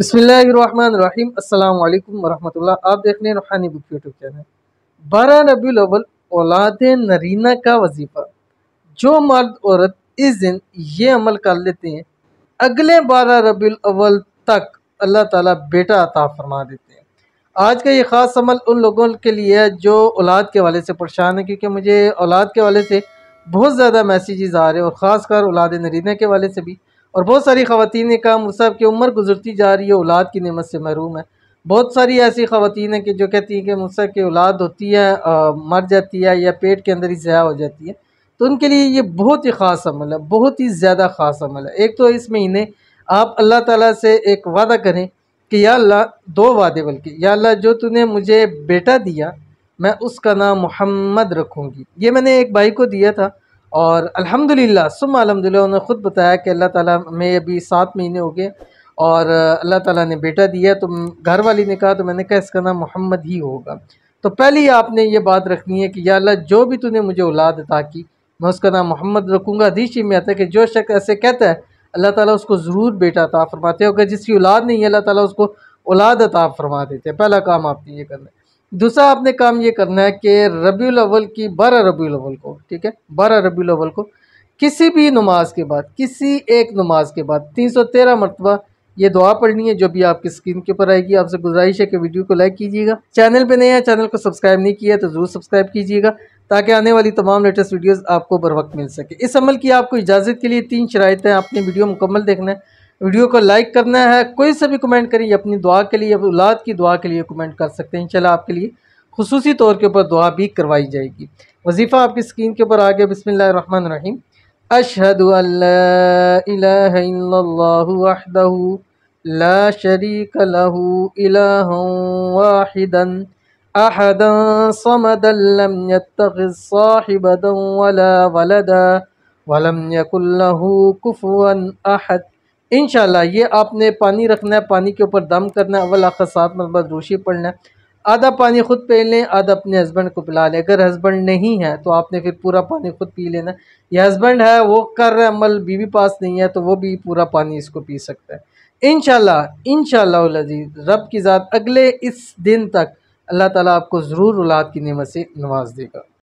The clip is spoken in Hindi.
बसमीम अल्लाम वरहमल्ला आप देख रहे हैं रूहानी बुक यूट्यूब चैनल बारह रबी अवल औलाद नरीना का वजीफ़ा जो मर्द औरत इस दिन ये अमल कर लेते हैं अगले बारह रबी अवल तक अल्लाह ताला बेटा अता फरमा देते हैं आज का ये ख़ास अमल उन लोगों के लिए है जो औलाद के वाले से परेशान है क्योंकि मुझे औलाद के वाले से बहुत ज़्यादा मैसेजेस आ रहे हैं और ख़ासकर औलाद नरीना के वाले से भी और बहुत सारी ख़वान का मूसा की उम्र गुजरती जा रही है औलाद की नमत से महरूम है बहुत सारी ऐसी ख़वान हैं कि जो कहती हैं कि मुसहब की औलाद होती है आ, मर जाती है या पेट के अंदर ही ज़या हो जाती है तो उनके लिए ये बहुत ही ख़ास अमल है बहुत ही ज़्यादा ख़ास अमल है एक तो इस महीने आप अल्लाह ताला से एक वादा करें कि या अल्लाह दो वादे बल्कि या अल्लाह जो तूने मुझे बेटा दिया मैं उसका नाम मोहम्मद रखूँगी ये मैंने एक भाई को दिया था और अल्हम्दुलिल्लाह सुम अलहमदिल्ला उन्होंने ख़ुद बताया कि अल्लाह ताला में अभी सात महीने हो गए और अल्लाह ताला ने बेटा दिया तो घर वाली ने कहा तो मैंने कहा इसका नाम मोहम्मद ही होगा तो पहले ही आपने ये बात रखनी है कि या अल्लाह जो भी तूने मुझे औलाद अता की मैं उसका नाम मोहम्मद रखूँगा हदीशी में आता है कि जो शख्स ऐसे कहता है अल्लाह ताला उसको ज़रूर बेटा अता फरमाते हैं अगर जिसकी औलाद नहीं है अल्लाह ताला उसको औलाद अता फरमा देते हैं पहला काम आपने ये करना है दूसरा आपने काम ये करना है कि रबी अवल की बारह रबी अवल को ठीक है बारह रबी अवल को किसी भी नमाज के बाद किसी एक नमाज के बाद तीन सौ तेरह मरतबा ये दुआ पढ़नी है जो भी आपकी स्क्रीन के ऊपर आएगी आपसे गुजारिश है कि वीडियो को लाइक कीजिएगा चैनल पे नए हैं चैनल को सब्सक्राइब नहीं किया तो ज़रूर सब्सक्राइब कीजिएगा ताकि आने वाली तमाम लेटेस्ट वीडियोज़ आपको बर वक्त मिल सके इस अमल की आपको इजाज़त के लिए तीन शराइ हैं आपने वीडियो मुकम्मल देखना है वीडियो को लाइक करना है कोई सा भी कमेंट करिए अपनी दुआ के लिए औलाद की दुआ के लिए कमेंट कर सकते हैं इंशाल्लाह आपके लिए खसूसी तौर के ऊपर दुआ भी करवाई जाएगी वजीफ़ा आपकी स्क्रीन के ऊपर आ गया बसमिल्लर रहीम ला शरीक अहदन समदल्लम साहिबदन वला वलदा वलम अहद इन ये आपने पानी रखना है पानी के ऊपर दम करना है अवल आखिर सात मरतबा रोशी पड़ना है आधा पानी ख़ुद पी लें आधा अपने हस्बैंड को पिला लें अगर हस्बैंड नहीं है तो आपने फिर पूरा पानी ख़ुद पी लेना है या हस्बैंड है वो कर रहा है अमल बीवी पास नहीं है तो वो भी पूरा पानी इसको पी सकता है इन इन शजीज़ रब की ज़ात अगले इस दिन तक अल्लाह ताला आपको ज़रूर औलाद की नमत से नवाज देगा